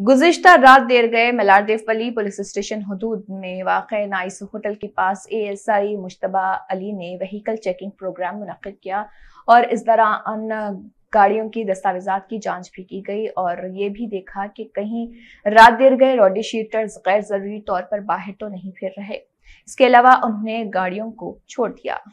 गुजशत रात देर गए मलारदेवपली पुलिस स्टेशन हदूद में वाक़ नाइस होटल के पास ए एस आई मुशतबा अली ने वहीकल चेकिंग प्रोग्राम मुनद किया और इस दौरान गाड़ियों की दस्तावेजात की जांच भी की गई और ये भी देखा कि कहीं रात देर गए रोडी शीटर्स गैर ज़रूरी तौर पर बाहर तो नहीं फिर रहे इसके अलावा उन्होंने गाड़ियों को छोड़ दिया